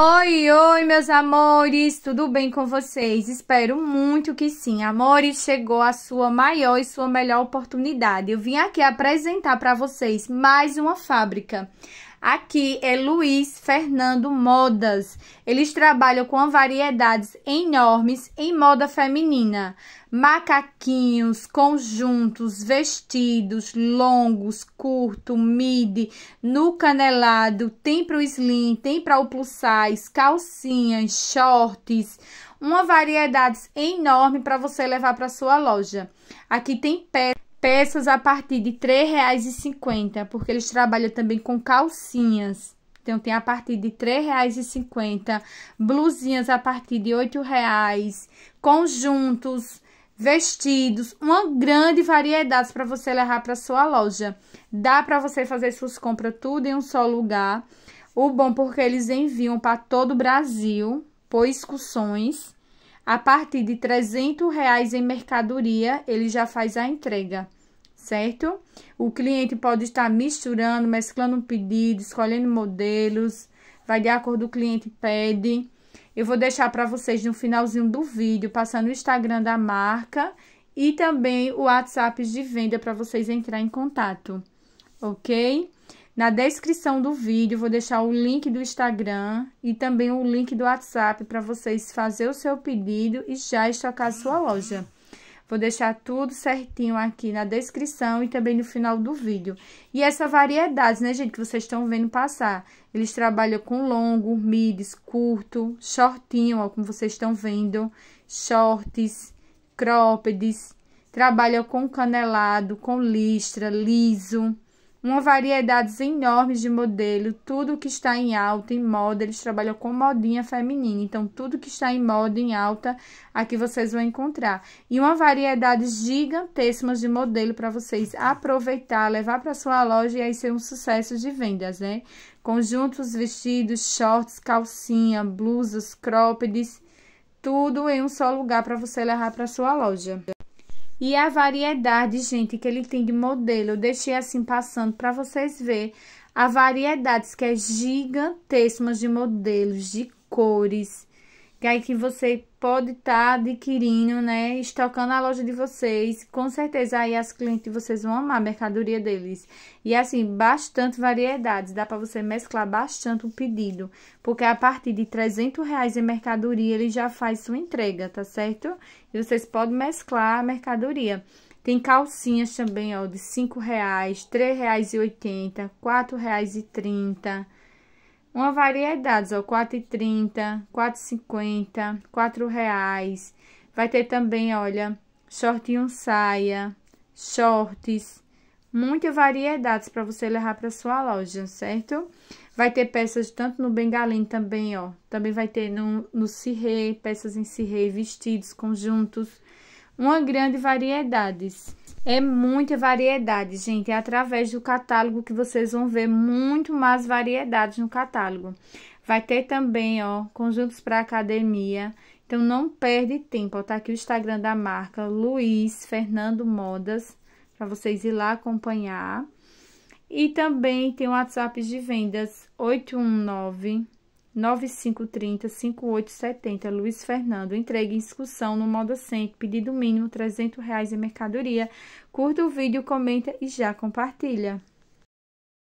Oi, oi, meus amores, tudo bem com vocês? Espero muito que sim. Amores, chegou a sua maior e sua melhor oportunidade. Eu vim aqui apresentar para vocês mais uma fábrica. Aqui é Luiz Fernando Modas. Eles trabalham com variedades enormes em moda feminina. Macaquinhos, conjuntos, vestidos longos, curto, midi, no canelado, tem para o slim, tem para o plus size, calcinhas, shorts, uma variedade enorme para você levar para sua loja. Aqui tem pé peças a partir de R$ 3,50, porque eles trabalham também com calcinhas. Então, tem a partir de R$ 3,50, blusinhas a partir de R$ 8,00, conjuntos, vestidos, uma grande variedade para você levar para sua loja. Dá para você fazer suas compras tudo em um só lugar. O bom porque eles enviam para todo o Brasil por excursões. A partir de R$ reais em mercadoria, ele já faz a entrega certo? O cliente pode estar misturando, mesclando um pedido, escolhendo modelos, vai de acordo com o cliente pede. Eu vou deixar para vocês no finalzinho do vídeo, passando o Instagram da marca e também o WhatsApp de venda para vocês entrar em contato, ok? Na descrição do vídeo, vou deixar o link do Instagram e também o link do WhatsApp para vocês fazer o seu pedido e já estocar sua loja. Vou deixar tudo certinho aqui na descrição e também no final do vídeo. E essa variedade, né, gente, que vocês estão vendo passar. Eles trabalham com longo, midis, curto, shortinho, ó, como vocês estão vendo. Shorts, croppedes. Trabalham com canelado, com listra, liso uma variedades enormes de modelo, tudo que está em alta, em moda, eles trabalham com modinha feminina, então tudo que está em moda, em alta, aqui vocês vão encontrar. E uma variedade gigantesca de modelo para vocês aproveitar, levar para sua loja e aí ser um sucesso de vendas, né? Conjuntos, vestidos, shorts, calcinha, blusas, croppeds, tudo em um só lugar para você levar para sua loja e a variedade, gente, que ele tem de modelo. Eu deixei assim passando para vocês ver a variedades que é gigantescas de modelos, de cores, que aí que você pode estar tá adquirindo, né, estocando a loja de vocês. Com certeza aí as clientes vocês vão amar a mercadoria deles. E assim, bastante variedades, dá para você mesclar bastante o pedido, porque a partir de 300 reais em mercadoria ele já faz sua entrega, tá certo? E vocês podem mesclar a mercadoria. Tem calcinhas também, ó, de R$ 5,00, R$ 3,80, R$ 4,30, uma variedade, ó, R$ 4,30, R$ 4,50, R$ reais. Vai ter também, olha, shortinho saia, shorts, muita variedades para você levar para sua loja, certo? Vai ter peças tanto no bengalim também, ó. Também vai ter no, no cirrê, peças em cirrei, vestidos, conjuntos. Uma grande variedades. É muita variedade, gente. É através do catálogo que vocês vão ver muito mais variedades no catálogo. Vai ter também, ó, conjuntos para academia. Então, não perde tempo. Ó, tá aqui o Instagram da marca Luiz Fernando Modas, para vocês ir lá acompanhar. E também tem o WhatsApp de vendas 819 9530-5870, Luiz Fernando. Entregue em discussão no Moda Center, pedido mínimo R$ 300 reais em mercadoria. Curta o vídeo, comenta e já compartilha.